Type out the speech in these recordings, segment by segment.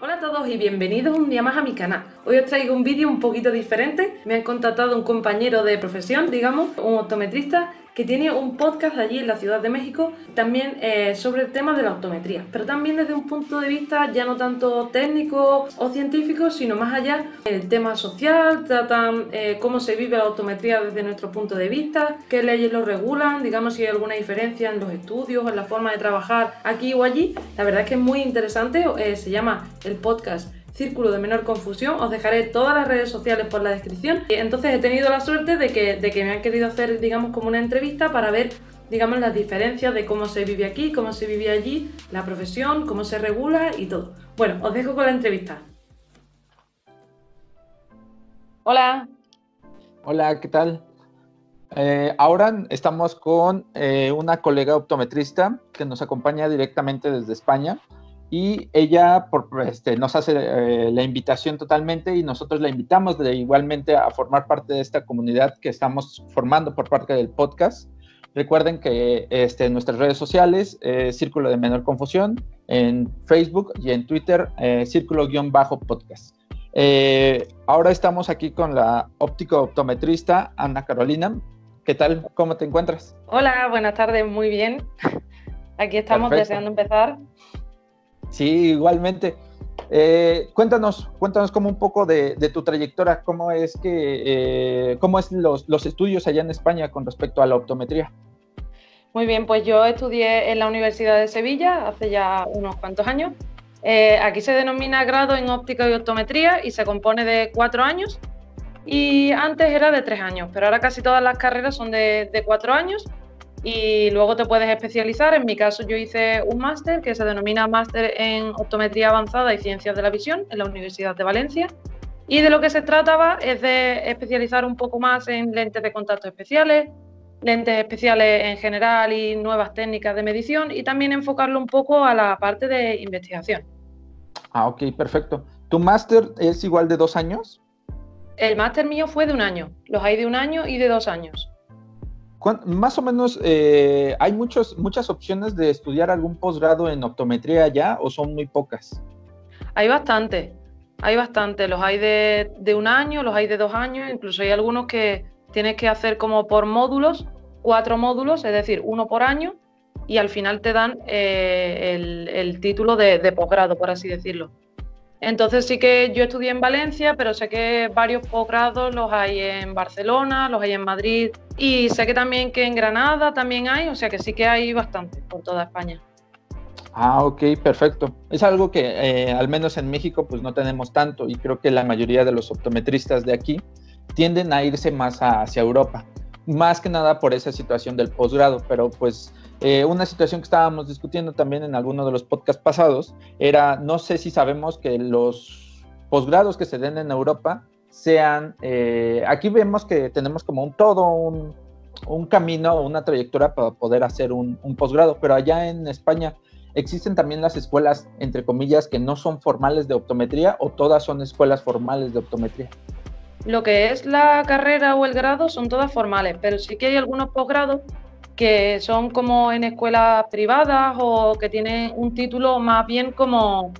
Hola a todos y bienvenidos un día más a mi canal. Hoy os traigo un vídeo un poquito diferente. Me han contratado un compañero de profesión, digamos, un optometrista, que tiene un podcast allí en la Ciudad de México, también eh, sobre el tema de la optometría, pero también desde un punto de vista ya no tanto técnico o científico, sino más allá el tema social, tratan eh, cómo se vive la optometría desde nuestro punto de vista, qué leyes lo regulan, digamos si hay alguna diferencia en los estudios, en la forma de trabajar aquí o allí. La verdad es que es muy interesante, eh, se llama el podcast Círculo de Menor Confusión. Os dejaré todas las redes sociales por la descripción. Eh, entonces he tenido la suerte de que, me han querido hacer, digamos, como una entrevista para ver digamos, las diferencias de cómo se vive aquí, cómo se vive allí, la profesión, cómo se regula y todo. Bueno, os dejo con la entrevista. Hola. Hola, ¿qué tal? Eh, ahora estamos con eh, una colega optometrista que nos acompaña directamente desde España y ella por, este, nos hace eh, la invitación totalmente y nosotros la invitamos de, igualmente a formar parte de esta comunidad que estamos formando por parte del podcast. Recuerden que en este, nuestras redes sociales, eh, Círculo de Menor Confusión, en Facebook y en Twitter, eh, Círculo-podcast. Eh, ahora estamos aquí con la óptico-optometrista Ana Carolina. ¿Qué tal? ¿Cómo te encuentras? Hola, buenas tardes, muy bien. Aquí estamos deseando empezar. Sí, igualmente. Eh, cuéntanos, cuéntanos como un poco de, tu trayectoria, cómo es que, eh, cómo es los, los, estudios allá en España con respecto a la optometría. Muy bien, pues yo estudié en la Universidad de Sevilla hace ya unos cuantos años. Eh, aquí se denomina grado en óptica y optometría y se compone de cuatro años y antes era de tres años, pero ahora casi todas las carreras son de, de cuatro años y luego te puedes especializar. En mi caso yo hice un máster que se denomina Máster en Optometría Avanzada y Ciencias de la Visión en la Universidad de Valencia. Y de lo que se trataba es de especializar un poco más en lentes de contacto especiales, lentes especiales en general y nuevas técnicas de medición y también enfocarlo un poco a la parte de investigación. Ah, ok, perfecto. ¿Tu máster es igual de dos años? El máster mío fue de un año. Los hay de un año y de dos años. Más o menos, eh, ¿hay muchos, muchas opciones de estudiar algún posgrado en optometría ya o son muy pocas? Hay bastante, hay bastante. Los hay de, de un año, los hay de dos años, incluso hay algunos que tienes que hacer como por módulos, cuatro módulos, es decir, uno por año, y al final te dan eh, el, el, título de posgrado, por así decirlo. Entonces sí que yo estudié en Valencia, pero sé que varios posgrados los hay en Barcelona, los hay en Madrid, y sé que también que en Granada también hay, o sea que sí que hay bastante por toda España. Ah, ok, perfecto. Es algo que eh, al menos en México pues no tenemos tanto y creo que la mayoría de los optometristas de aquí tienden a irse más hacia Europa, más que nada por esa situación del posgrado, pero pues eh, una situación que estábamos discutiendo también en alguno de los podcasts pasados era, no sé si sabemos que los posgrados que se den en Europa sean, eh, aquí vemos que tenemos como un todo, un, camino una trayectoria para poder hacer un, un posgrado, pero allá en España existen también las escuelas, entre comillas, que no son formales de optometría o todas son escuelas formales de optometría. Lo que es la carrera o el grado son todas formales, pero sí que hay algunos posgrados que son como en escuelas privadas o que tienen un título más bien como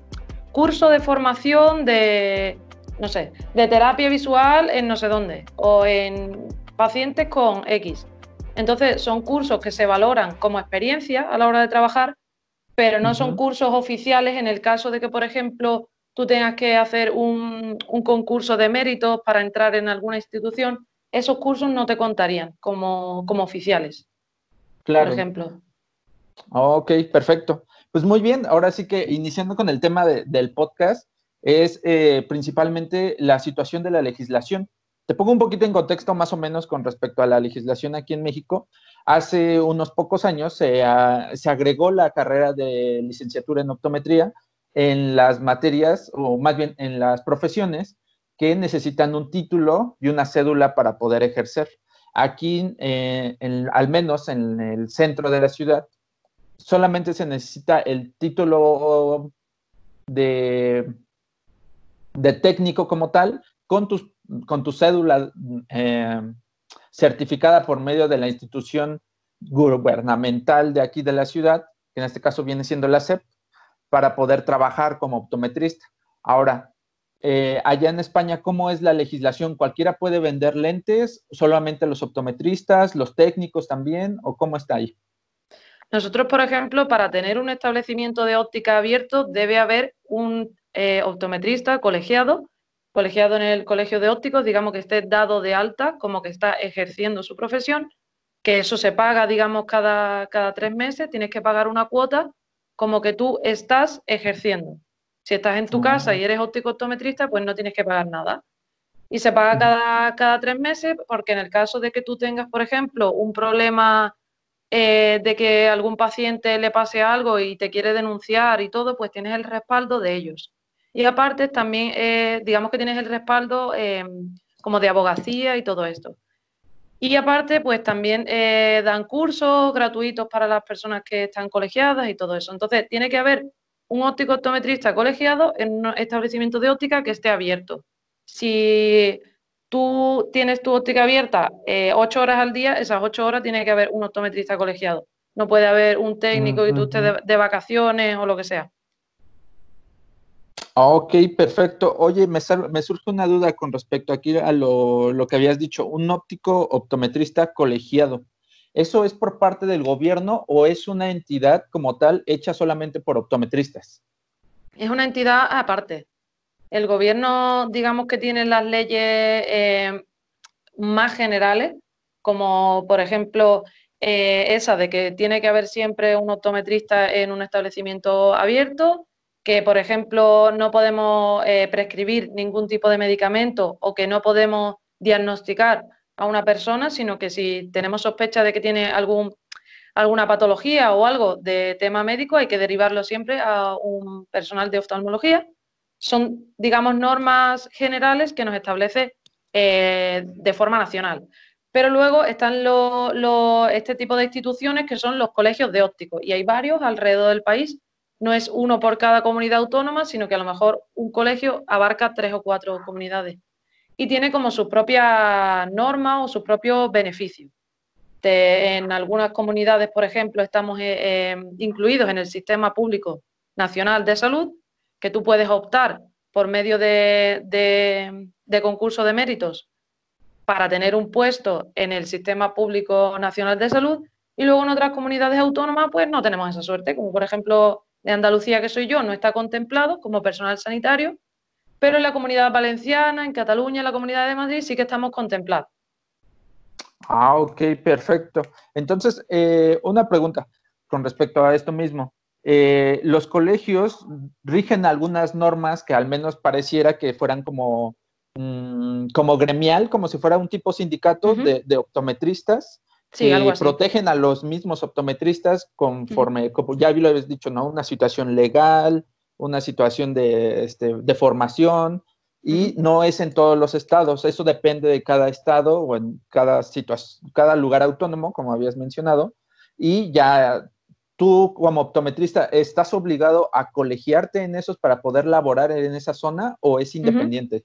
curso de formación de no sé, de terapia visual en no sé dónde, o en pacientes con X. Entonces, son cursos que se valoran como experiencia a la hora de trabajar, pero no son cursos oficiales en el caso de que, por ejemplo, tú tengas que hacer un, concurso de méritos para entrar en alguna institución. Esos cursos no te contarían como, como oficiales, claro. por ejemplo. Ok, perfecto. Pues muy bien, ahora sí que iniciando con el tema del podcast, es eh, principalmente la situación de la legislación. Te pongo un poquito en contexto más o menos con respecto a la legislación aquí en México. Hace unos pocos años se, ah, agregó la carrera de licenciatura en optometría en las materias, o más bien en las profesiones, que necesitan un título y una cédula para poder ejercer. Aquí, eh, al menos en el centro de la ciudad, solamente se necesita el título de de técnico como tal, con, con tu cédula eh, certificada por medio de la institución gubernamental de aquí de la ciudad, que en este caso viene siendo la SEP, para poder trabajar como optometrista. Ahora, eh, allá en España, ¿cómo es la legislación? ¿Cualquiera puede vender lentes? ¿Solamente los optometristas, los técnicos también? ¿O cómo está ahí? Nosotros, por ejemplo, para tener un establecimiento de óptica abierto, debe haber un eh, optometrista, colegiado, colegiado en el colegio de ópticos, digamos que esté dado de alta, como que está ejerciendo su profesión, que eso se paga, digamos, cada, cada tres meses, tienes que pagar una cuota como que tú estás ejerciendo. Si estás en tu ah. casa y eres óptico optometrista, pues no tienes que pagar nada. Y se paga cada, tres meses porque en el caso de que tú tengas, por ejemplo, un problema eh, de que algún paciente le pase algo y te quiere denunciar y todo, pues tienes el respaldo de ellos. Y aparte también, eh, digamos que tienes el respaldo eh, como de abogacía y todo esto. Y aparte, pues también eh, dan cursos gratuitos para las personas que están colegiadas y todo eso. Entonces, tiene que haber un óptico optometrista colegiado en un establecimiento de óptica que esté abierto. Si tú tienes tu óptica abierta ocho horas al día, esas ocho horas tiene que haber un optometrista colegiado. No puede haber un técnico y tú estés de vacaciones o lo que sea. Ah, ok, perfecto. Oye, me, surge una duda con respecto aquí a lo, que habías dicho, un óptico optometrista colegiado. ¿Eso es por parte del gobierno o es una entidad como tal hecha solamente por optometristas? Es una entidad aparte. El gobierno, digamos que tiene las leyes eh, más generales, como por ejemplo eh, esa de que tiene que haber siempre un optometrista en un establecimiento abierto que, por ejemplo, no podemos eh, prescribir ningún tipo de medicamento o que no podemos diagnosticar a una persona, sino que si tenemos sospecha de que tiene alguna patología o algo de tema médico, hay que derivarlo siempre a un personal de oftalmología. Son, digamos, normas generales que nos establece eh, de forma nacional. Pero luego están este tipo de instituciones que son los colegios de ópticos y hay varios alrededor del país no es uno por cada comunidad autónoma, sino que a lo mejor un colegio abarca tres o cuatro comunidades y tiene como sus propias normas o su propio beneficio. en algunas comunidades, por ejemplo, estamos eh, em, incluidos en el sistema público nacional de salud, que tú puedes optar por medio de, de concurso de méritos para tener un puesto en el sistema público nacional de salud y luego en otras comunidades autónomas pues no tenemos esa suerte, como por ejemplo de Andalucía, que soy yo, no está contemplado como personal sanitario, pero en la comunidad valenciana, en Cataluña, en la comunidad de Madrid sí que estamos contemplados. Ah, ok, perfecto. Entonces, eh, una pregunta con respecto a esto mismo. Eh, los colegios rigen algunas normas que al menos pareciera que fueran como, mm, como gremial, como si fuera un tipo sindicato de, optometristas, protegen a los mismos optometristas conforme, como ya lo habéis dicho, ¿no? Una situación legal, una situación de, este, formación, y no es en todos los estados, eso depende de cada estado o en cada, cada lugar autónomo, como habías mencionado, y ya tú como optometrista estás obligado a colegiarte en esos para poder laborar en esa zona o es independiente.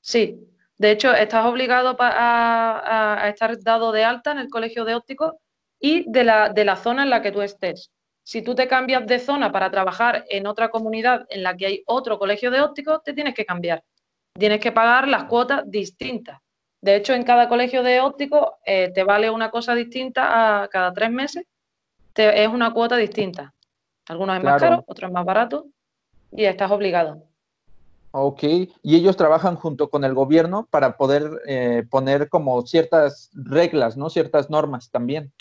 Sí, de hecho, estás obligado a, estar dado de alta en el colegio de ópticos y de la, zona en la que tú estés. Si tú te cambias de zona para trabajar en otra comunidad en la que hay otro colegio de ópticos, te tienes que cambiar. Tienes que pagar las cuotas distintas. De hecho, en cada colegio de ópticos eh, te vale una cosa distinta a cada tres meses. es una cuota distinta. Algunos es más caro, otros es más barato y estás obligado. Ok, y ellos trabajan junto con el gobierno para poder eh, poner como ciertas reglas, ¿no? Ciertas normas también.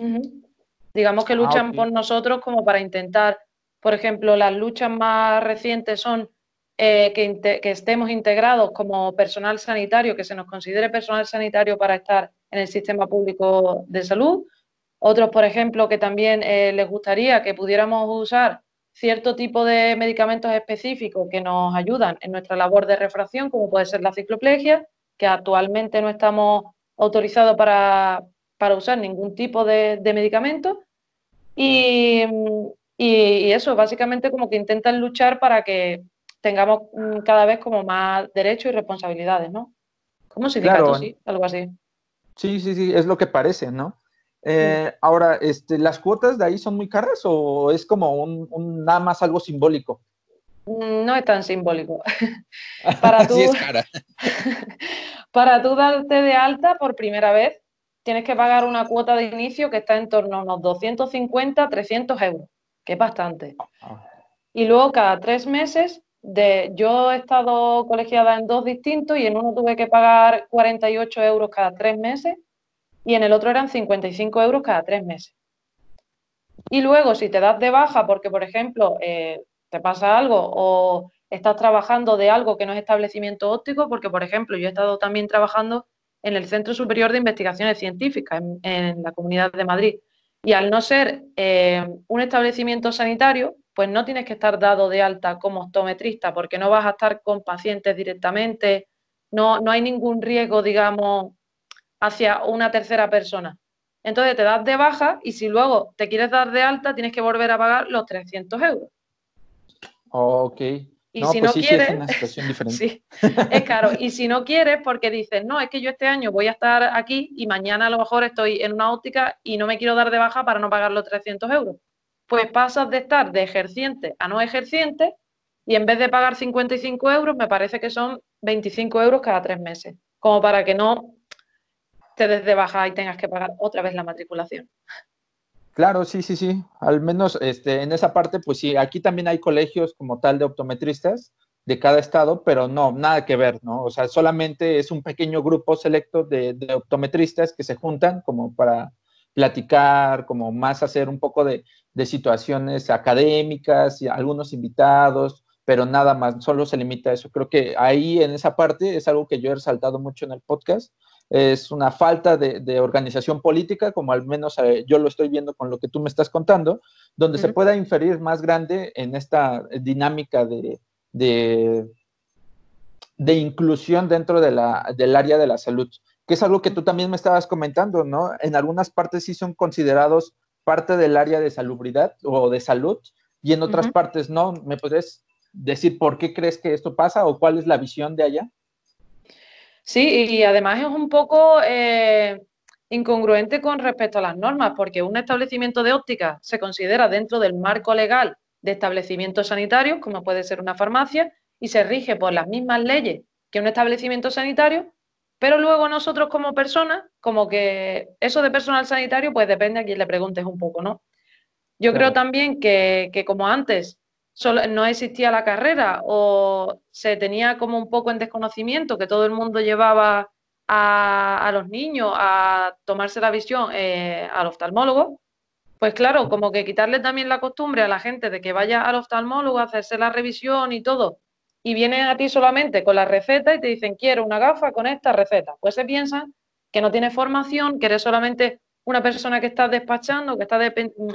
Digamos que ah, luchan por nosotros como para intentar, por ejemplo, las luchas más recientes son eh, que, estemos integrados como personal sanitario, que se nos considere personal sanitario para estar en el sistema público de salud. Otros, por ejemplo, que también eh, les gustaría que pudiéramos usar cierto tipo de medicamentos específicos que nos ayudan en nuestra labor de refracción, como puede ser la cicloplegia, que actualmente no estamos autorizados para, usar ningún tipo de, medicamento. Y, y, eso, básicamente como que intentan luchar para que tengamos mm, cada vez como más derechos y responsabilidades, ¿no? ¿Cómo se claro. sí, algo así. Sí, sí, sí, es lo que parece, ¿no? Eh, ahora, este, ¿las cuotas de ahí son muy caras o es como un, nada más algo simbólico? Mm, no es tan simbólico. para tú, es cara. para tú darte de alta por primera vez, tienes que pagar una cuota de inicio que está en torno a unos 250, 300 euros, que es bastante. Ah. Y luego cada tres meses, de, yo he estado colegiada en dos distintos y en uno tuve que pagar 48 euros cada tres meses y en el otro eran 55 euros cada tres meses. Y luego, si te das de baja porque, por ejemplo, eh, te pasa algo o estás trabajando de algo que no es establecimiento óptico, porque, por ejemplo, yo he estado también trabajando en el Centro Superior de Investigaciones Científicas en, la Comunidad de Madrid. Y al no ser eh, un establecimiento sanitario, pues no tienes que estar dado de alta como optometrista, porque no vas a estar con pacientes directamente, no, no hay ningún riesgo, digamos, hacia una tercera persona. Entonces te das de baja y si luego te quieres dar de alta, tienes que volver a pagar los 300 euros. ok. Y si pues no quieres, es, claro, Y si no quieres, porque dices, no, es que yo este año voy a estar aquí y mañana a lo mejor estoy en una óptica y no me quiero dar de baja para no pagar los 300 euros. Pues pasas de estar de ejerciente a no ejerciente y en vez de pagar 55 euros, me parece que son 25 euros cada tres meses, como para que no desde baja y tengas que pagar otra vez la matriculación. Claro, sí, sí, sí. Al menos este, en esa parte, pues sí, aquí también hay colegios como tal de optometristas de cada estado, pero no, nada que ver, ¿no? O sea, solamente es un pequeño grupo selecto de, optometristas que se juntan como para platicar, como más hacer un poco de, de situaciones académicas, y algunos invitados, pero nada más, solo se limita a eso. Creo que ahí en esa parte es algo que yo he resaltado mucho en el podcast, es una falta de, organización política, como al menos eh, yo lo estoy viendo con lo que tú me estás contando, donde se pueda inferir más grande en esta dinámica de, de, inclusión dentro de del área de la salud, que es algo que tú también me estabas comentando, ¿no? En algunas partes sí son considerados parte del área de salubridad o de salud, y en otras partes no. ¿Me puedes decir por qué crees que esto pasa o cuál es la visión de allá. Sí, y además es un poco eh, incongruente con respecto a las normas, porque un establecimiento de óptica se considera dentro del marco legal de establecimientos sanitarios, como puede ser una farmacia, y se rige por las mismas leyes que un establecimiento sanitario, pero luego nosotros como personas, como que eso de personal sanitario, pues depende a quien le preguntes un poco, ¿no? Yo creo también que, que, como antes no existía la carrera o se tenía como un poco en desconocimiento que todo el mundo llevaba a, los niños a tomarse la visión eh, al oftalmólogo, pues claro, como que quitarle también la costumbre a la gente de que vaya al oftalmólogo a hacerse la revisión y todo, y viene a ti solamente con la receta y te dicen quiero una gafa con esta receta, pues se piensan que no tienes formación, que eres solamente una persona que estás despachando, que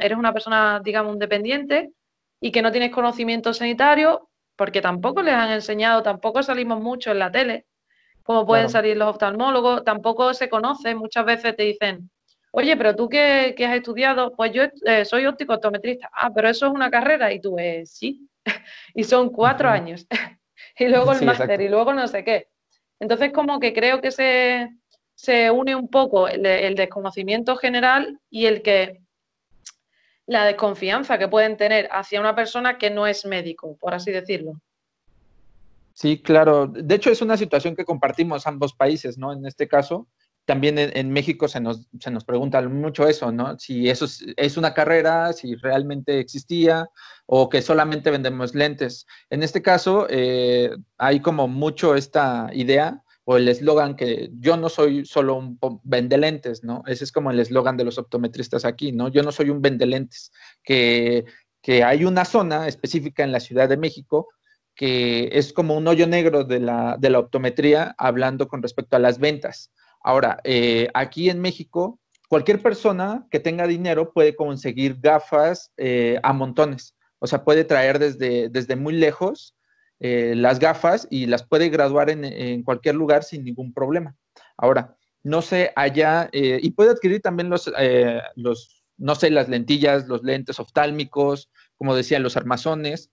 eres una persona, digamos, independiente y que no tienes conocimiento sanitario, porque tampoco les han enseñado, tampoco salimos mucho en la tele, como pueden salir los oftalmólogos, tampoco se conoce, muchas veces te dicen, oye, pero tú qué, has estudiado, pues yo eh, soy óptico optometrista, ah, pero eso es una carrera, y tú, eh, sí, y son cuatro años, y luego el máster, y luego no sé qué. Entonces, como que creo que se, une un poco el desconocimiento general y el que la desconfianza que pueden tener hacia una persona que no es médico, por así decirlo. Sí, claro. De hecho, es una situación que compartimos ambos países, ¿no? En este caso, también en, México se nos, pregunta mucho eso, ¿no? Si eso es, una carrera, si realmente existía o que solamente vendemos lentes. En este caso, eh, hay como mucho esta idea o el eslogan que yo no soy solo un vendelentes, ¿no? Ese es como el eslogan de los optometristas aquí, ¿no? Yo no soy un vendelentes, que, que hay una zona específica en la Ciudad de México que es como un hoyo negro de la, optometría hablando con respecto a las ventas. Ahora, eh, aquí en México, cualquier persona que tenga dinero puede conseguir gafas eh, a montones. O sea, puede traer desde muy lejos eh, las gafas y las puede graduar en, cualquier lugar sin ningún problema. Ahora, no sé, allá, eh, y puede adquirir también los, eh, los, no sé, las lentillas, los lentes oftálmicos, como decía, los armazones,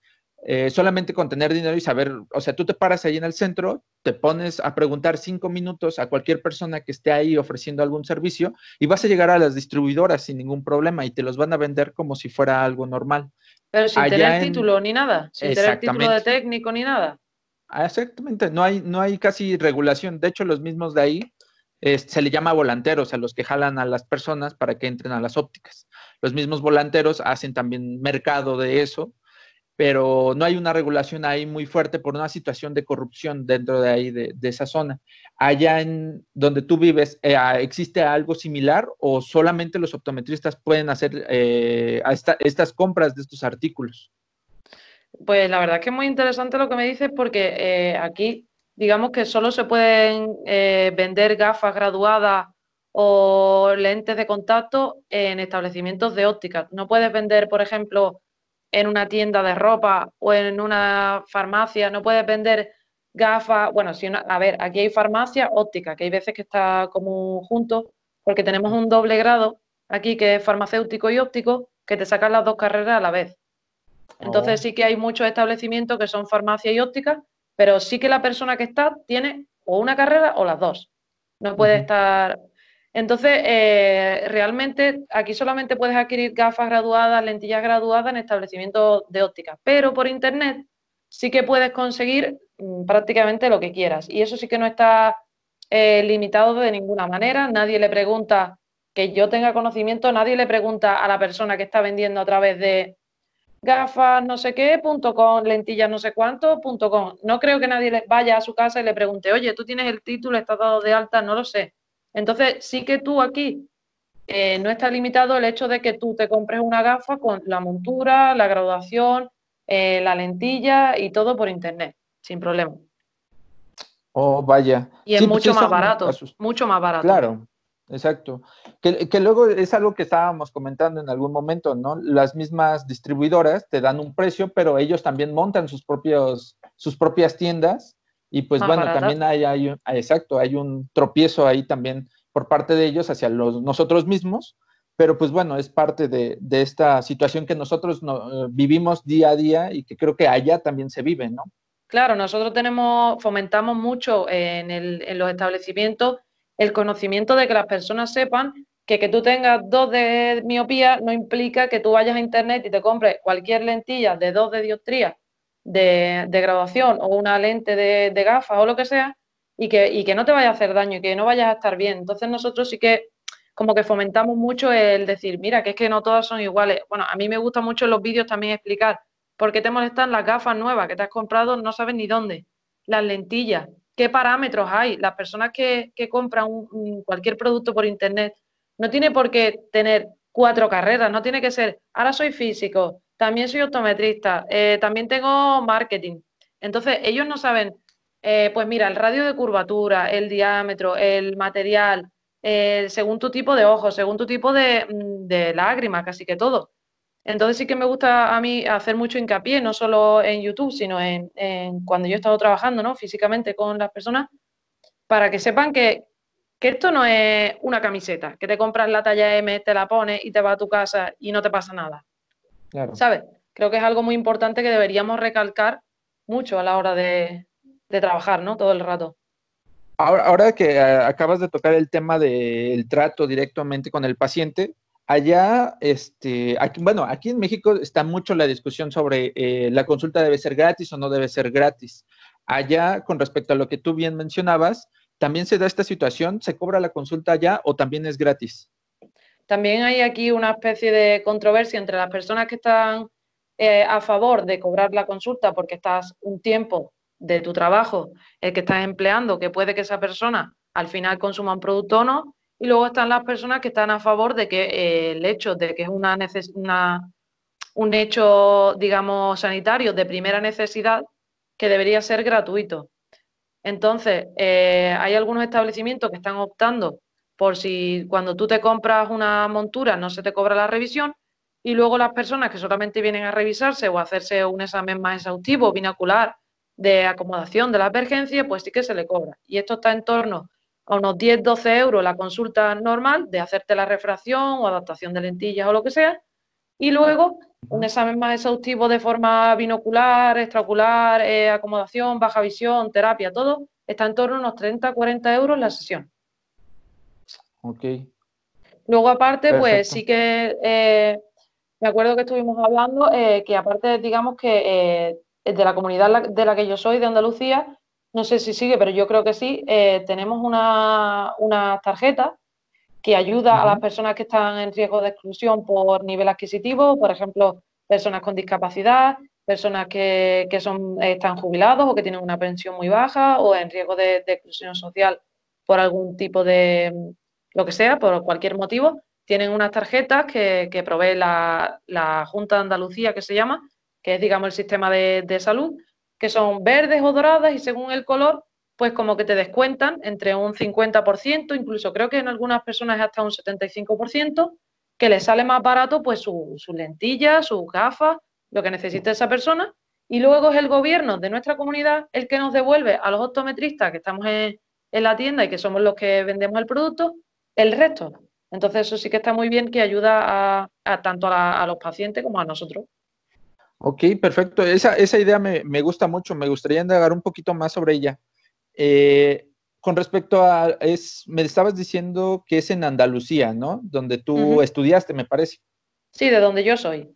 solamente con tener dinero y saber, o sea, tú te paras ahí en el centro, te pones a preguntar cinco minutos a cualquier persona que esté ahí ofreciendo algún servicio y vas a llegar a las distribuidoras sin ningún problema y te los van a vender como si fuera algo normal. Pero sin tener título ni nada, sin tener título de técnico ni nada. Ah, exactamente, no hay, no hay casi regulación. De hecho, los mismos de ahí se le llama volanteros a los que jalan a las personas para que entren a las ópticas. Los mismos volanteros hacen también mercado de eso pero no hay una regulación ahí muy fuerte por una situación de corrupción dentro de ahí, de, esa zona. Allá en donde tú vives, eh, ah, ¿existe algo similar o solamente los optometristas pueden hacer eh, estas compras de estos artículos? Pues la verdad es que es muy interesante lo que me dices porque eh, aquí digamos que solo se pueden vender gafas graduadas o lentes de contacto en establecimientos de óptica. No puedes vender, por ejemplo, en una tienda de ropa o en una farmacia, no puedes vender gafas, bueno, si a ver, aquí hay farmacia óptica, que hay veces que está como junto, porque tenemos un doble grado aquí que es farmacéutico y óptico, que te sacan las dos carreras a la vez. Entonces oh. sí que hay muchos establecimientos que son farmacia y óptica, pero sí que la persona que está tiene o una carrera o las dos. No puede estar entonces, eh, realmente aquí solamente puedes adquirir gafas graduadas, lentillas graduadas en establecimientos de óptica, pero por internet sí que puedes conseguir mm, prácticamente lo que quieras. Y eso sí que no está eh, limitado de ninguna manera. Nadie le pregunta, que yo tenga conocimiento, nadie le pregunta a la persona que está vendiendo a través de gafas no sé qué, punto com, lentillas no sé cuánto, punto com. No creo que nadie vaya a su casa y le pregunte, oye, tú tienes el título, estás dado de alta, no lo sé. Entonces, sí que tú aquí eh, no está limitado el hecho de que tú te compres una gafa con la montura, la graduación, eh, la lentilla y todo por internet, sin problema. Oh, vaya. Y es pues, mucho más barato, mucho más barato. Claro, exacto. Que, que, luego es algo que estábamos comentando en algún momento, ¿no? Las mismas distribuidoras te dan un precio, pero ellos también montan sus, propios, sus propias tiendas y pues bueno, también hay, un, ah, exacto, hay un tropiezo ahí también por parte de ellos hacia los, nosotros mismos, pero pues bueno, es parte de, esta situación que nosotros no, eh, vivimos día a día y que creo que allá también se vive, ¿no? Claro, nosotros tenemos, fomentamos mucho en, en los establecimientos el conocimiento de que las personas sepan que que tú tengas dos de miopía no implica que tú vayas a internet y te compres cualquier lentilla de dos de dioptría de, graduación o una lente de, gafas o lo que sea y que, no te vaya a hacer daño y que no vayas a estar bien. Entonces nosotros sí que como que fomentamos mucho el decir, mira, que es que no todas son iguales. Bueno, a mí me gusta mucho en los vídeos también explicar por qué te molestan las gafas nuevas que te has comprado, no sabes ni dónde, las lentillas, qué parámetros hay. Las personas que, que compran cualquier producto por internet no tiene por qué tener cuatro carreras, no tiene que ser, ahora soy físico, también soy optometrista, eh, también tengo marketing. Entonces, ellos no saben, eh, pues mira, el radio de curvatura, el diámetro, el material, eh, según tu tipo de ojos, según tu tipo de, mm, lágrimas, casi que todo. Entonces sí que me gusta a mí hacer mucho hincapié, no solo en YouTube, sino en, cuando yo he estado trabajando ¿no? físicamente con las personas, para que sepan que, que, esto no es una camiseta, que te compras la talla M, te la pones y te vas a tu casa y no te pasa nada sabe ¿Sabes? Creo que es algo muy importante que deberíamos recalcar mucho a la hora de, trabajar, ¿no? Todo el rato. Ahora, que eh, acabas de tocar el tema del trato directamente con el paciente, allá, este, aquí, bueno, aquí en México está mucho la discusión sobre eh, la consulta debe ser gratis o no debe ser gratis. Allá, con respecto a lo que tú bien mencionabas, también se da esta situación, se cobra la consulta allá o también es gratis. También hay aquí una especie de controversia entre las personas que están eh, a favor de cobrar la consulta porque estás un tiempo de tu trabajo, el que estás empleando, que puede que esa persona al final consuma un producto o no, y luego están las personas que están a favor de que eh, el hecho de que es una, un hecho, digamos, sanitario de primera necesidad, que debería ser gratuito. Entonces, eh, hay algunos establecimientos que están optando por si cuando tú te compras una montura no se te cobra la revisión y luego las personas que solamente vienen a revisarse o a hacerse un examen más exhaustivo, binocular, de acomodación de la advergencia, pues sí que se le cobra. Y esto está en torno a unos 10-12 euros la consulta normal de hacerte la refracción o adaptación de lentillas o lo que sea. Y luego un examen más exhaustivo de forma binocular, extraocular, eh, acomodación, baja visión, terapia, todo, está en torno a unos 30-40 euros la sesión. Ok. Luego, aparte, pues sí que eh, me acuerdo que estuvimos hablando eh, que, aparte, digamos que eh, de la comunidad de la que yo soy, de Andalucía, no sé si sigue, pero yo creo que sí, tenemos una, tarjeta que ayuda a las personas que están en riesgo de exclusión por nivel adquisitivo, por ejemplo, personas con discapacidad, personas que, son, están jubilados o que tienen una pensión muy baja o en riesgo de exclusión social por algún tipo de, lo que sea, por cualquier motivo, tienen unas tarjetas que, provee la, Junta de Andalucía, que se llama, que es, digamos, el sistema de, salud, que son verdes o doradas y según el color, pues como que te descuentan entre un 50%, incluso creo que en algunas personas hasta un 75%, que les sale más barato pues sus lentillas, sus gafas, lo que necesita esa persona. Y luego es el gobierno de nuestra comunidad el que nos devuelve a los optometristas que estamos en, en la tienda y que somos los que vendemos el producto, el resto. Entonces eso sí que está muy bien que ayuda a, tanto a, los pacientes como a nosotros. Ok, perfecto. Esa, esa idea me, gusta mucho. Me gustaría indagar un poquito más sobre ella. Eh, con respecto a, me estabas diciendo que es en Andalucía, ¿no? Donde tú estudiaste, me parece. Sí, de donde yo soy.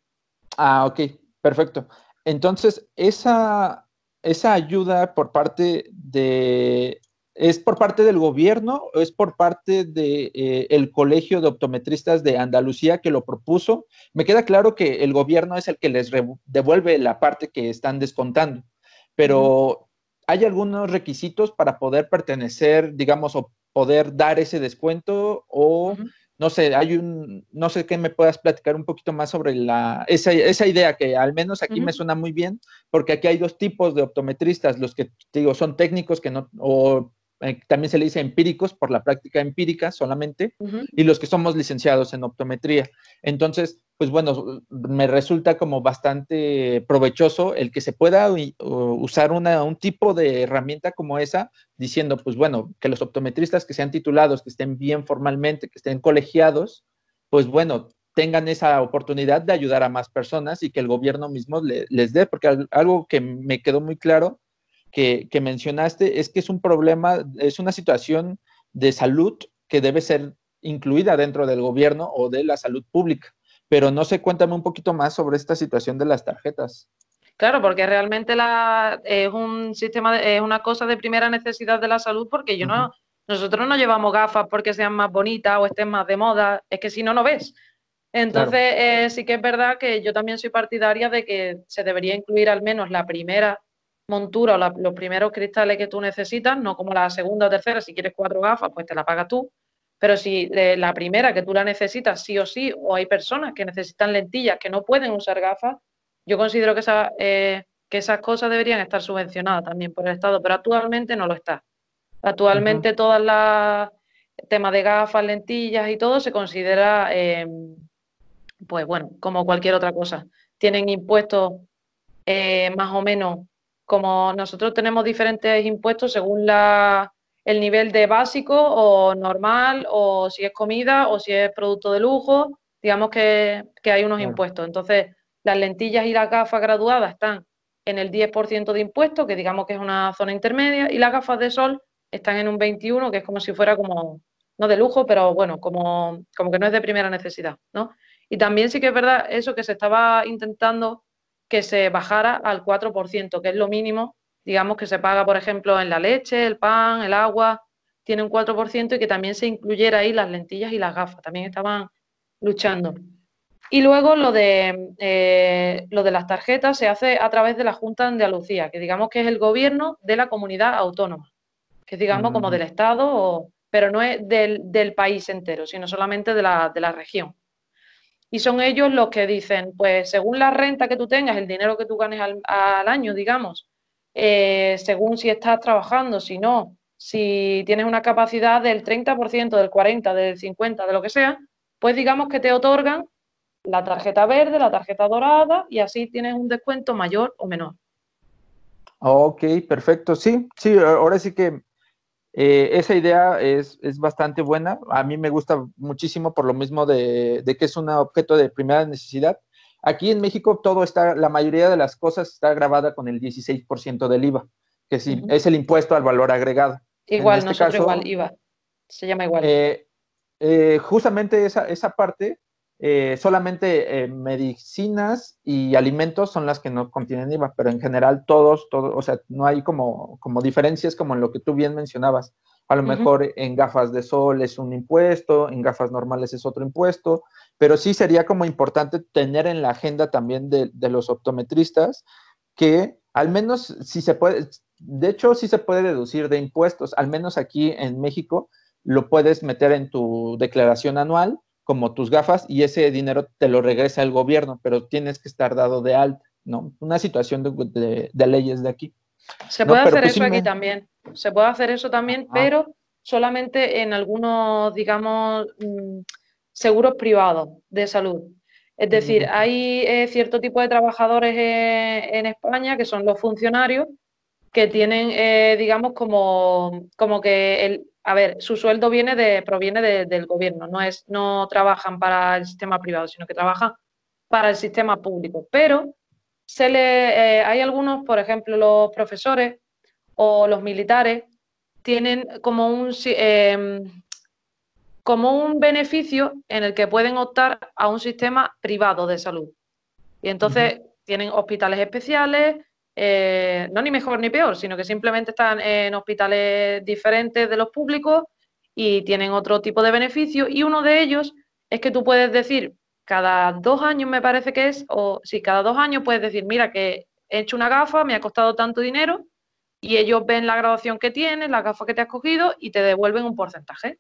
Ah, ok, perfecto. Entonces, esa, esa ayuda por parte de ¿Es por parte del gobierno o es por parte del de, eh, Colegio de Optometristas de Andalucía que lo propuso? Me queda claro que el gobierno es el que les devuelve la parte que están descontando, pero ¿hay algunos requisitos para poder pertenecer, digamos, o poder dar ese descuento? O no sé, hay un, no sé qué me puedas platicar un poquito más sobre la, esa, idea que al menos aquí me suena muy bien, porque aquí hay dos tipos de optometristas, los que, digo, son técnicos que no, o eh, también se le dice empíricos por la práctica empírica solamente, y los que somos licenciados en optometría. Entonces, pues bueno, me resulta como bastante provechoso el que se pueda usar un tipo de herramienta como esa, diciendo, pues bueno, que los optometristas que sean titulados, que estén bien formalmente, que estén colegiados, pues bueno, tengan esa oportunidad de ayudar a más personas y que el gobierno mismo les dé, porque algo que me quedó muy claro que, mencionaste es que es un problema, es una situación de salud que debe ser incluida dentro del gobierno o de la salud pública. Pero no sé, cuéntame un poquito más sobre esta situación de las tarjetas. Claro, porque realmente la, es un sistema, es una cosa de primera necesidad de la salud, porque yo no, nosotros no llevamos gafas porque sean más bonitas o estén más de moda, es que si no, no ves. Entonces, eh, sí que es verdad que yo también soy partidaria de que se debería incluir al menos la primera montura o los primeros cristales que tú necesitas, no como la segunda o tercera, si quieres cuatro gafas, pues te la pagas tú. Pero si la primera que tú la necesitas sí o sí, o hay personas que necesitan lentillas que no pueden usar gafas, yo considero que, eh, que esas cosas deberían estar subvencionadas también por el Estado, pero actualmente no lo está. Actualmente todas las temas de gafas, lentillas y todo se considera, em, pues bueno, como cualquier otra cosa. Tienen impuestos eh, más o menos como nosotros tenemos diferentes impuestos según la, el nivel de básico o normal o si es comida o si es producto de lujo, digamos que, hay unos impuestos. Entonces, las lentillas y las gafas graduadas están en el 10% de impuestos, que digamos que es una zona intermedia, y las gafas de sol están en un 21%, que es como si fuera como, no de lujo, pero bueno, como, como que no es de primera necesidad, ¿no? Y también sí que es verdad eso que se estaba intentando que se bajara al 4%, que es lo mínimo, digamos, que se paga, por ejemplo, en la leche, el pan, el agua, tiene un 4% y que también se incluyera ahí las lentillas y las gafas, también estaban luchando. Y luego lo de, eh, lo de las tarjetas se hace a través de la Junta de Andalucía, que digamos que es el gobierno de la comunidad autónoma, que digamos como mm. del Estado, pero no es del, del, país entero, sino solamente de la, de la región. Y son ellos los que dicen, pues según la renta que tú tengas, el dinero que tú ganes al, año, digamos, eh, según si estás trabajando, si no, si tienes una capacidad del 30%, del 40%, del 50%, de lo que sea, pues digamos que te otorgan la tarjeta verde, la tarjeta dorada y así tienes un descuento mayor o menor. Ok, perfecto. Sí, sí, ahora sí que eh, esa idea es, es, bastante buena, a mí me gusta muchísimo por lo mismo de, de que es un objeto de primera necesidad. Aquí en México todo está, la mayoría de las cosas está grabada con el 16% del IVA, que es el impuesto al valor agregado. Igual, este no nosotros igual IVA, se llama igual. Eh, eh, justamente esa, esa parte eh, solamente eh, medicinas y alimentos son las que no contienen IVA, pero en general todos, todos o sea, no hay como, como diferencias como en lo que tú bien mencionabas. A lo mejor en gafas de sol es un impuesto, en gafas normales es otro impuesto, pero sí sería como importante tener en la agenda también de, de los optometristas que al menos si se puede, de hecho sí se puede deducir de impuestos, al menos aquí en México lo puedes meter en tu declaración anual como tus gafas y ese dinero te lo regresa el gobierno, pero tienes que estar dado de alta, ¿no? Una situación de, leyes de aquí. Se puede hacer pues eso aquí también, se puede hacer eso también, pero solamente en algunos, digamos, mm, seguros privados de salud. Es decir, hay eh, cierto tipo de trabajadores en España que son los funcionarios que tienen, eh, digamos, como, como que el, a ver, su sueldo viene de, proviene del gobierno, no, es, no trabajan para el sistema privado, sino que trabajan para el sistema público. Pero se le, eh, hay algunos, por ejemplo, los profesores o los militares, tienen como un, em, como un beneficio en el que pueden optar a un sistema privado de salud. Y entonces tienen hospitales especiales, eh, no ni mejor ni peor, sino que simplemente están en hospitales diferentes de los públicos y tienen otro tipo de beneficio Y uno de ellos es que tú puedes decir, cada dos años me parece que es, o si cada dos años puedes decir, mira que he hecho una gafa, me ha costado tanto dinero, y ellos ven la graduación que tienes, la gafa que te has cogido, y te devuelven un porcentaje.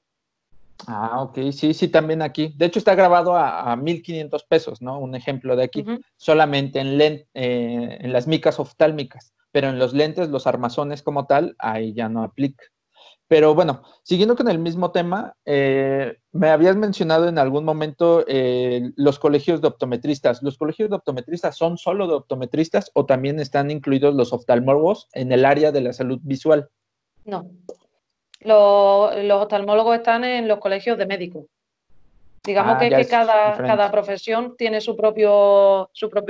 Ah, ok, sí, sí, también aquí. De hecho, está grabado a, mil 1500 pesos, ¿no? Un ejemplo de aquí, solamente en, eh, en las micas oftálmicas, pero en los lentes, los armazones como tal, ahí ya no aplica. Pero bueno, siguiendo con el mismo tema, eh, me habías mencionado en algún momento eh, los colegios de optometristas. ¿Los colegios de optometristas son solo de optometristas o también están incluidos los oftalmólogos en el área de la salud visual? No, los, los oftalmólogos están en los colegios de médicos. Digamos ah, que, cada, profesión tiene su propio,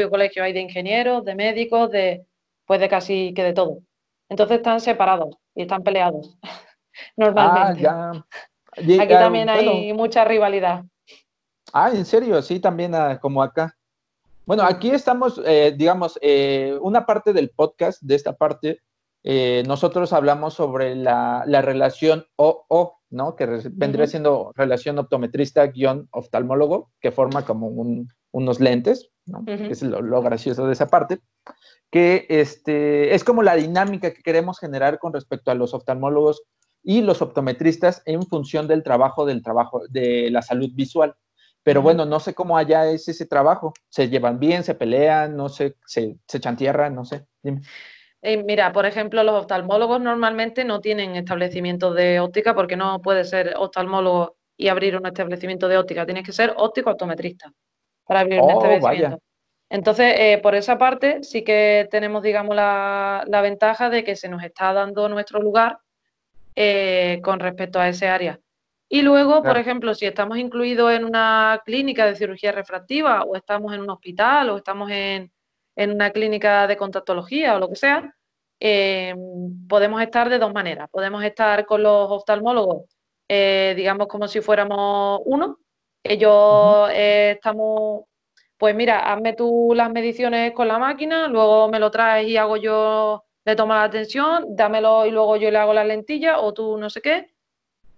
colegio. Hay de ingenieros, de médicos, de pues de casi que de todo. Entonces están separados y están peleados normalmente. Ah, aquí también hay mucha rivalidad. Ah, en serio, sí, también ah, como acá. Bueno, aquí estamos, eh, digamos, eh, una parte del podcast, de esta parte, eh, nosotros hablamos sobre la, relación OO, ¿no? Que vendría siendo relación optometrista-oftalmólogo, que forma como unos lentes, ¿no? Es lo, gracioso de esa parte, que este, es como la dinámica que queremos generar con respecto a los oftalmólogos y los optometristas en función del trabajo del trabajo de la salud visual. Pero bueno, no sé cómo allá es ese trabajo. Se llevan bien, se pelean, no sé, se, se echan tierra, no sé. Dime. Eh, mira, por ejemplo, los oftalmólogos normalmente no tienen establecimientos de óptica porque no puede ser oftalmólogo y abrir un establecimiento de óptica. Tienes que ser óptico optometrista para abrir un oh, establecimiento. Entonces, eh, por esa parte sí que tenemos, digamos, la, ventaja de que se nos está dando nuestro lugar eh, con respecto a ese área. Y luego, por ejemplo, si estamos incluidos en una clínica de cirugía refractiva o estamos en un hospital o estamos en, en una clínica de contactología o lo que sea, eh, podemos estar de dos maneras. Podemos estar con los oftalmólogos, eh, digamos, como si fuéramos uno. Ellos eh, estamos, pues mira, hazme tú las mediciones con la máquina, luego me lo traes y hago yo, le toma la atención, dámelo y luego yo le hago la lentilla o tú no sé qué.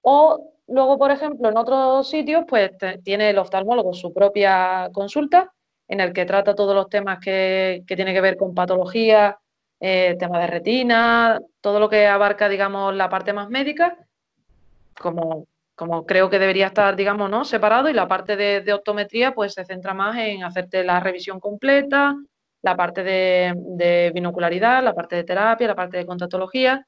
O luego, por ejemplo, en otros sitios, pues tiene el oftalmólogo su propia consulta en el que trata todos los temas que, tienen tiene que ver con patología, eh, tema de retina, todo lo que abarca, digamos, la parte más médica, como, creo que debería estar, digamos, ¿no? separado, y la parte de, optometría, pues se centra más en hacerte la revisión completa, la parte de, binocularidad, la parte de terapia, la parte de contactología,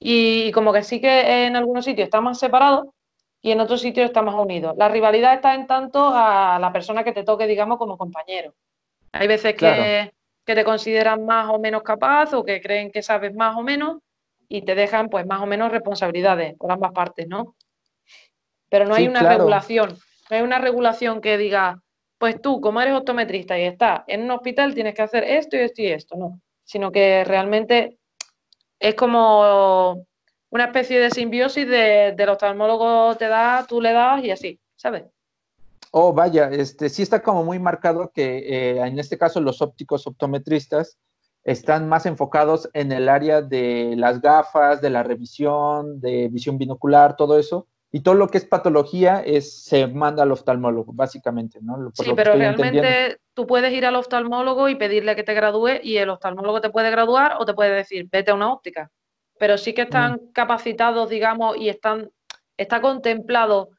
y, y como que sí que en algunos sitios está más separado, y en otro sitio está más unido. La rivalidad está en tanto a la persona que te toque, digamos, como compañero. Hay veces que, que te consideran más o menos capaz o que creen que sabes más o menos y te dejan pues más o menos responsabilidades por ambas partes, ¿no? Pero no hay una regulación, no hay una regulación que diga, pues tú como eres optometrista y estás en un hospital tienes que hacer esto y esto y esto, no, sino que realmente es como una especie de simbiosis del oftalmólogo te da, tú le das y así, ¿sabes? Oh, vaya, este sí está como muy marcado que eh, en este caso los ópticos optometristas están más enfocados en el área de las gafas, de la revisión, de visión binocular, todo eso. Y todo lo que es patología es, se manda al oftalmólogo, básicamente, ¿no? sí, pero realmente tú puedes ir al oftalmólogo y pedirle que te gradúe y el oftalmólogo te puede graduar o te puede decir, vete a una óptica pero sí que están mm. capacitados, digamos, y están, está contemplado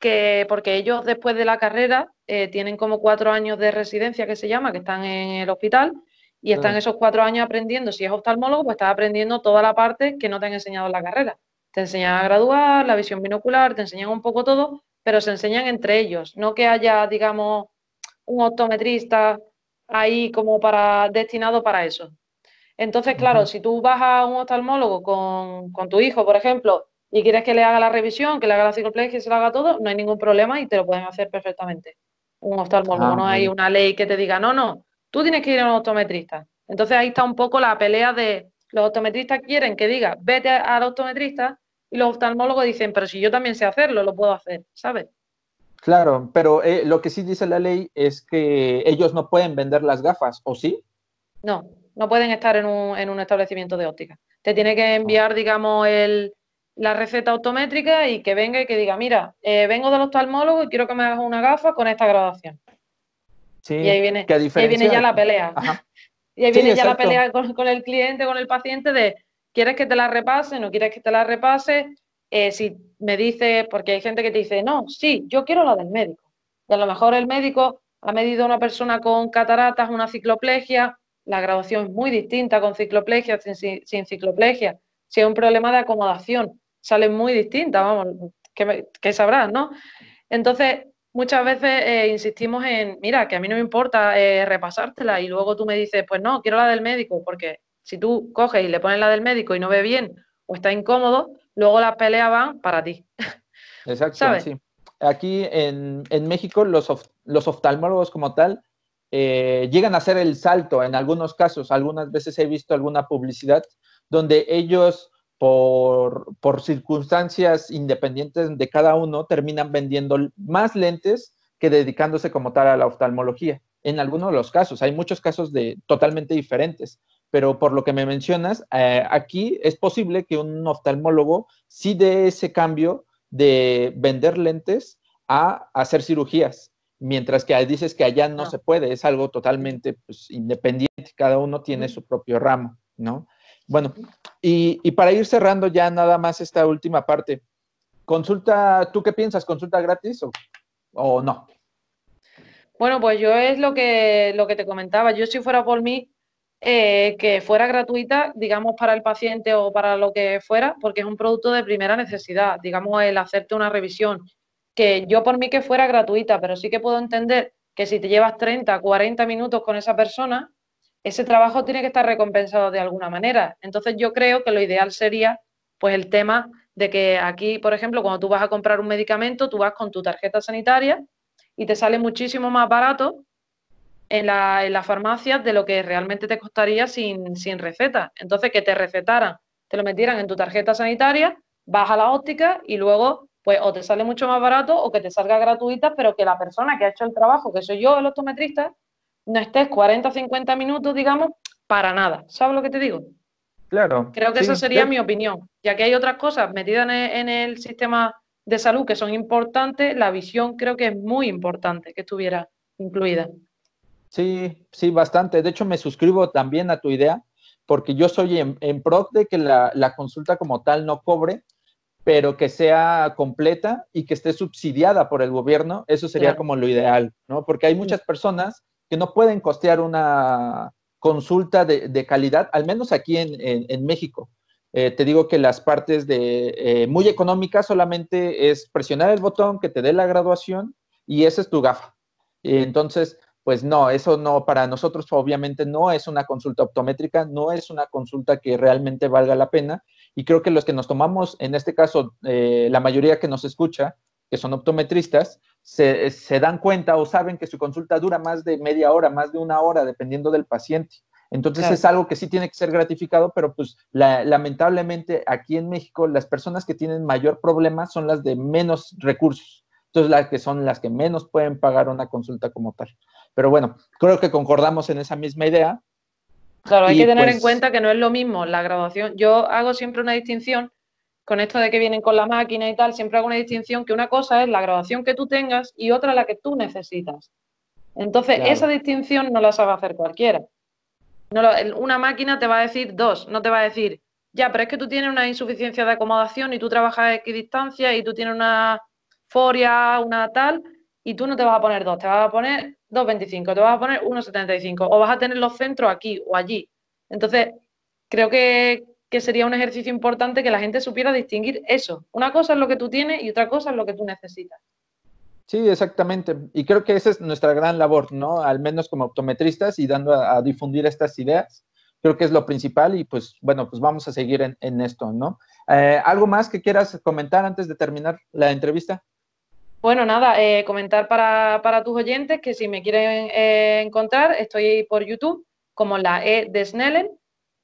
que, porque ellos después de la carrera eh, tienen como cuatro años de residencia que se llama, que están en el hospital, y están esos cuatro años aprendiendo, si es oftalmólogo, pues está aprendiendo toda la parte que no te han enseñado en la carrera. Te enseñan a graduar, la visión binocular, te enseñan un poco todo, pero se enseñan entre ellos, no que haya, digamos, un optometrista ahí como para destinado para eso. Entonces, claro, si tú vas a un oftalmólogo con, tu hijo, por ejemplo, y quieres que le haga la revisión, que le haga la cicloplegia, que se lo haga todo, no hay ningún problema y te lo pueden hacer perfectamente. Un oftalmólogo, ah, no hay una ley que te diga, no, no, tú tienes que ir a un optometrista. Entonces ahí está un poco la pelea de los optometristas quieren que diga, vete al optometrista, y los oftalmólogos dicen, pero si yo también sé hacerlo, lo puedo hacer, ¿sabes? Claro, pero eh, lo que sí dice la ley es que ellos no pueden vender las gafas, ¿o sí? No, no pueden estar en un, establecimiento de óptica. Te tiene que ah. enviar, digamos, el, la receta autométrica y que venga y que diga, mira, eh, vengo del oftalmólogo y quiero que me hagas una gafa con esta graduación. y ahí viene, ya la pelea. Y ahí viene ya la pelea con, el cliente, con el paciente de, ¿quieres que te la repase? ¿No quieres que te la repase? Eh, si me dice, porque hay gente que te dice, no, sí, yo quiero la del médico. Y a lo mejor el médico ha medido a una persona con cataratas, una cicloplegia, la graduación es muy distinta con cicloplegia, sin, sin cicloplegia. Si es un problema de acomodación, sale muy distinta, vamos, que, sabrás, ¿no? Entonces, muchas veces eh, insistimos en, mira, que a mí no me importa eh, repasártela y luego tú me dices, pues no, quiero la del médico, porque si tú coges y le pones la del médico y no ve bien o está incómodo, luego las peleas van para ti. Exacto, Aquí en, México los, los oftalmólogos como tal eh, llegan a hacer el salto en algunos casos. Algunas veces he visto alguna publicidad donde ellos, por, circunstancias independientes de cada uno, terminan vendiendo más lentes que dedicándose como tal a la oftalmología. En algunos de los casos, hay muchos casos de totalmente diferentes, pero por lo que me mencionas, eh, aquí es posible que un oftalmólogo sí dé ese cambio de vender lentes a hacer cirugías mientras que dices que allá no, se puede, es algo totalmente pues, independiente, cada uno tiene su propio ramo, ¿no? Bueno, y, para ir cerrando ya nada más esta última parte, consulta, ¿tú qué piensas? ¿Consulta gratis o, o no? Bueno, pues yo es lo que, lo que te comentaba, yo si fuera por mí, eh, que fuera gratuita, digamos, para el paciente o para lo que fuera, porque es un producto de primera necesidad, digamos, el hacerte una revisión, que yo por mí que fuera gratuita, pero sí que puedo entender que si te llevas 30, 40 minutos con esa persona, ese trabajo tiene que estar recompensado de alguna manera. Entonces yo creo que lo ideal sería pues el tema de que aquí, por ejemplo, cuando tú vas a comprar un medicamento, tú vas con tu tarjeta sanitaria y te sale muchísimo más barato en la, en farmacia de lo que realmente te costaría sin, sin receta. Entonces, que te recetaran, te lo metieran en tu tarjeta sanitaria, vas a la óptica y luego pues o te sale mucho más barato o que te salga gratuita, pero que la persona que ha hecho el trabajo, que soy yo, el optometrista, no estés 40 o 50 minutos, digamos, para nada. ¿Sabes lo que te digo? Claro. Creo que esa sería mi opinión, ya que hay otras cosas metidas en el, sistema de salud que son importantes, la visión creo que es muy importante que estuviera incluida. Sí, sí, bastante. De hecho, me suscribo también a tu idea, porque yo soy en, pro de que la consulta como tal no cobre, pero que sea completa y que esté subsidiada por el gobierno, eso sería como lo ideal, ¿no? Porque hay muchas personas que no pueden costear una consulta de, calidad, al menos aquí en, México. Eh, te digo que las partes de eh, muy económicas solamente es presionar el botón que te dé la graduación y esa es tu gafa. Entonces, pues no, eso no, para nosotros obviamente no es una consulta optométrica, no es una consulta que realmente valga la pena. Y creo que los que nos tomamos, en este caso, eh, la mayoría que nos escucha, que son optometristas, se, dan cuenta o saben que su consulta dura más de media hora, más de una hora, dependiendo del paciente. Entonces es algo que sí tiene que ser gratificado, pero pues lamentablemente aquí en México las personas que tienen mayor problema son las de menos recursos. Entonces las que son las que menos pueden pagar una consulta como tal. Pero bueno, creo que concordamos en esa misma idea. Claro, hay que tener en pues cuenta que no es lo mismo la graduación. Yo hago siempre una distinción con esto de que vienen con la máquina y tal, siempre hago una distinción que una cosa es la graduación que tú tengas y otra la que tú necesitas. Entonces, esa distinción no la sabe hacer cualquiera. No una máquina te va a decir dos, no te va a decir, ya, pero es que tú tienes una insuficiencia de acomodación y tú trabajas a equidistancia y tú tienes una foria, una tal, y tú no te vas a poner dos, te vas a poner 2,25, te vas a poner 1,75 o vas a tener los centros aquí o allí. Entonces, creo que, sería un ejercicio importante que la gente supiera distinguir eso. Una cosa es lo que tú tienes y otra cosa es lo que tú necesitas. Sí, exactamente. Y creo que esa es nuestra gran labor, ¿no? Al menos como optometristas y dando a, difundir estas ideas. Creo que es lo principal y pues bueno, pues vamos a seguir en, en esto, ¿no? Eh, ¿Algo más que quieras comentar antes de terminar la entrevista? Bueno, nada, eh, comentar para, para, tus oyentes que si me quieren eh, encontrar, estoy por YouTube como la E de Snellen.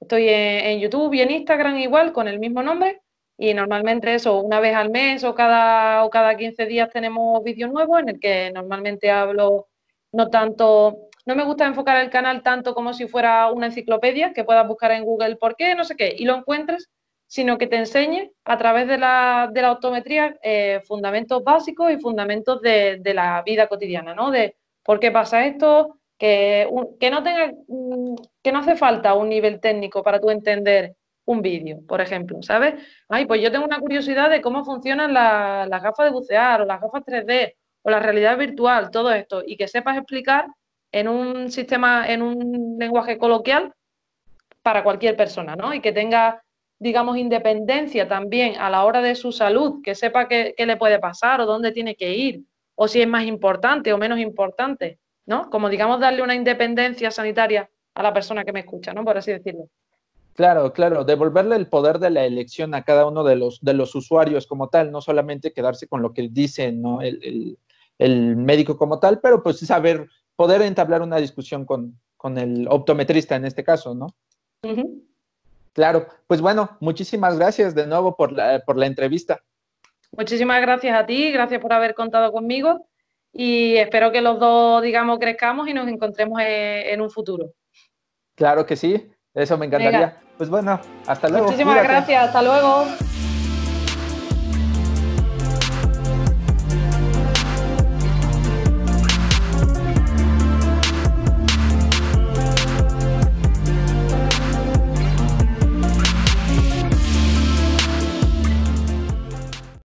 Estoy en, YouTube y en Instagram igual con el mismo nombre. Y normalmente eso, una vez al mes o cada, o cada 15 días tenemos vídeos nuevo en el que normalmente hablo no tanto, no me gusta enfocar el canal tanto como si fuera una enciclopedia, que puedas buscar en Google por qué, no sé qué, y lo encuentres, sino que te enseñe a través de la, de optometría eh, fundamentos básicos y fundamentos de, la vida cotidiana, ¿no? De por qué pasa esto, que, no tenga, mm, que no hace falta un nivel técnico para tú entender un vídeo, por ejemplo, ¿sabes? Ay, pues yo tengo una curiosidad de cómo funcionan las gafas de bucear o las gafas 3D o la realidad virtual, todo esto, y que sepas explicar en un sistema, en un lenguaje coloquial para cualquier persona, ¿no? Y que tenga digamos, independencia también a la hora de su salud, que sepa qué, qué le puede pasar o dónde tiene que ir, o si es más importante o menos importante, ¿no? Como, digamos, darle una independencia sanitaria a la persona que me escucha, ¿no? Por así decirlo. Claro, claro, devolverle el poder de la elección a cada uno de los, de los usuarios como tal, no solamente quedarse con lo que dice ¿no? el, el, médico como tal, pero pues saber, poder entablar una discusión con, con el optometrista en este caso, ¿no? Claro, pues bueno, muchísimas gracias de nuevo por la, entrevista. Muchísimas gracias a ti, gracias por haber contado conmigo y espero que los dos, digamos, crezcamos y nos encontremos e, en, un futuro. Claro que sí, eso me encantaría. Pues bueno, hasta luego. Muchísimas gracias, hasta luego.